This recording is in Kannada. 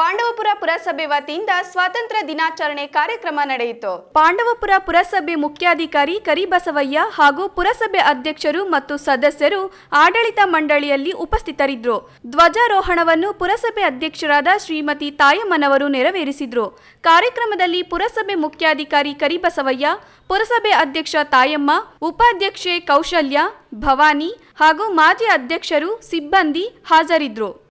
ಪಾಂಡವಪುರ ಪುರಸಭೆ ವತಿಯಿಂದ ಸ್ವಾತಂತ್ರ್ಯ ದಿನಾಚರಣೆ ಕಾರ್ಯಕ್ರಮ ನಡೆಯಿತು ಪಾಂಡವಪುರ ಪುರಸಭೆ ಮುಖ್ಯಾಧಿಕಾರಿ ಕರಿಬಸವಯ್ಯ ಹಾಗೂ ಪುರಸಭೆ ಅಧ್ಯಕ್ಷರು ಮತ್ತು ಸದಸ್ಯರು ಆಡಳಿತ ಮಂಡಳಿಯಲ್ಲಿ ಉಪಸ್ಥಿತರಿದ್ದರು ಧ್ವಜಾರೋಹಣವನ್ನು ಪುರಸಭೆ ಅಧ್ಯಕ್ಷರಾದ ಶ್ರೀಮತಿ ತಾಯಮ್ಮನವರು ನೆರವೇರಿಸಿದ್ರು ಕಾರ್ಯಕ್ರಮದಲ್ಲಿ ಪುರಸಭೆ ಮುಖ್ಯಾಧಿಕಾರಿ ಕರಿಬಸವಯ್ಯ ಪುರಸಭೆ ಅಧ್ಯಕ್ಷ ತಾಯಮ್ಮ ಉಪಾಧ್ಯಕ್ಷೆ ಕೌಶಲ್ಯ ಭವಾನಿ ಹಾಗೂ ಮಾಜಿ ಅಧ್ಯಕ್ಷರು ಸಿಬ್ಬಂದಿ ಹಾಜರಿದ್ರು